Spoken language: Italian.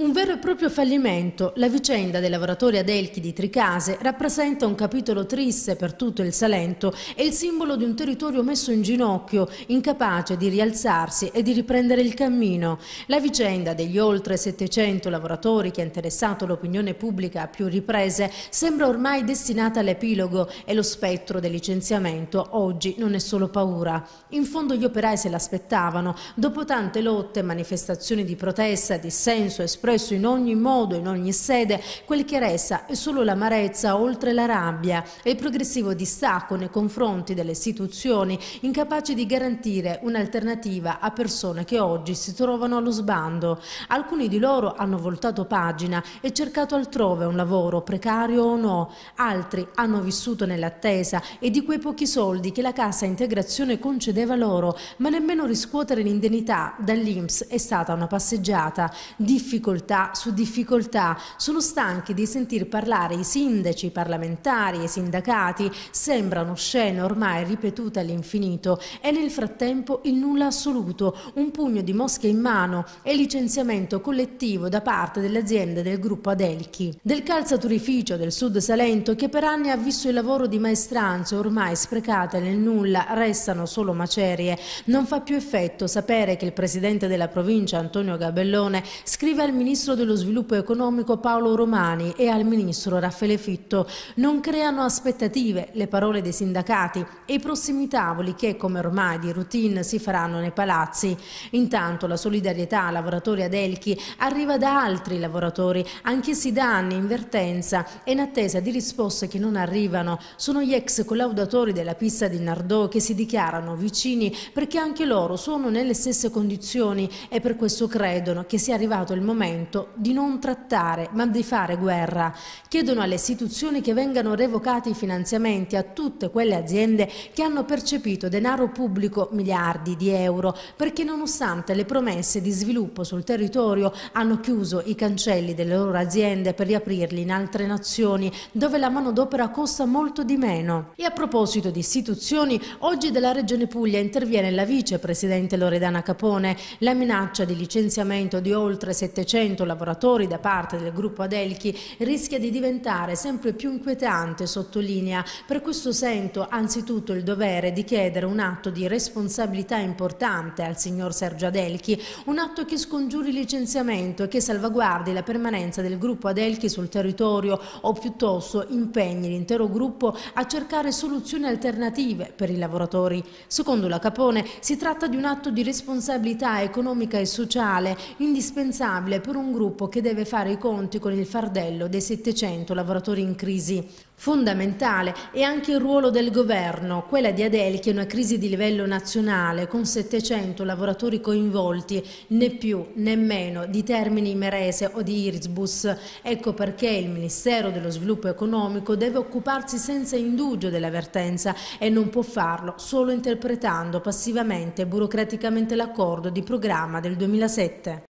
Un vero e proprio fallimento, la vicenda dei lavoratori adelchi di Tricase rappresenta un capitolo triste per tutto il Salento e il simbolo di un territorio messo in ginocchio, incapace di rialzarsi e di riprendere il cammino. La vicenda degli oltre 700 lavoratori che ha interessato l'opinione pubblica a più riprese sembra ormai destinata all'epilogo e lo spettro del licenziamento oggi non è solo paura. In fondo gli operai se l'aspettavano, dopo tante lotte, manifestazioni di protesta, dissenso, e espressione espresso in ogni modo, in ogni sede, quel che resta è solo l'amarezza oltre la rabbia e il progressivo distacco nei confronti delle istituzioni incapaci di garantire un'alternativa a persone che oggi si trovano allo sbando. Alcuni di loro hanno voltato pagina e cercato altrove un lavoro, precario o no, altri hanno vissuto nell'attesa e di quei pochi soldi che la cassa integrazione concedeva loro, ma nemmeno riscuotere l'indennità dall'Inps è stata una passeggiata. Difficoltà difficoltà su difficoltà. Sono stanchi di sentir parlare i sindaci, i parlamentari e i sindacati. Sembrano scene ormai ripetute all'infinito. E nel frattempo il nulla assoluto, un pugno di mosche in mano e licenziamento collettivo da parte delle aziende del gruppo Adelchi. Del calzaturificio del Sud Salento, che per anni ha visto il lavoro di maestranze ormai sprecate nel nulla, restano solo macerie. Non fa più effetto sapere che il presidente della provincia, Antonio Gabellone, scrive al ministro Ministro dello Sviluppo Economico Paolo Romani e al Ministro Raffaele Fitto. Non creano aspettative le parole dei sindacati e i prossimi tavoli che, come ormai di routine, si faranno nei palazzi. Intanto la solidarietà lavoratori ad Elchi arriva da altri lavoratori, anch'essi da anni in vertenza e in attesa di risposte che non arrivano. Sono gli ex collaudatori della pista di Nardò che si dichiarano vicini perché anche loro sono nelle stesse condizioni e per questo credono che sia arrivato il momento momento di non trattare ma di fare guerra. Chiedono alle istituzioni che vengano revocati i finanziamenti a tutte quelle aziende che hanno percepito denaro pubblico miliardi di euro perché nonostante le promesse di sviluppo sul territorio hanno chiuso i cancelli delle loro aziende per riaprirli in altre nazioni dove la manodopera costa molto di meno. E a proposito di istituzioni, oggi della Regione Puglia interviene la vicepresidente Loredana Capone. La minaccia di licenziamento di oltre 700 400 lavoratori da parte del gruppo Adelchi rischia di diventare sempre più inquietante, sottolinea. Per questo sento anzitutto il dovere di chiedere un atto di responsabilità importante al signor Sergio Adelchi, un atto che scongiuri il licenziamento e che salvaguardi la permanenza del gruppo Adelchi sul territorio o piuttosto impegni l'intero gruppo a cercare soluzioni alternative per i lavoratori. Secondo la Capone si tratta di un atto di responsabilità economica e sociale indispensabile per per un gruppo che deve fare i conti con il fardello dei 700 lavoratori in crisi. Fondamentale è anche il ruolo del governo, quella di che è una crisi di livello nazionale con 700 lavoratori coinvolti, né più né meno di Termini Merese o di Irisbus. Ecco perché il Ministero dello Sviluppo Economico deve occuparsi senza indugio dell'avvertenza e non può farlo solo interpretando passivamente e burocraticamente l'accordo di programma del 2007.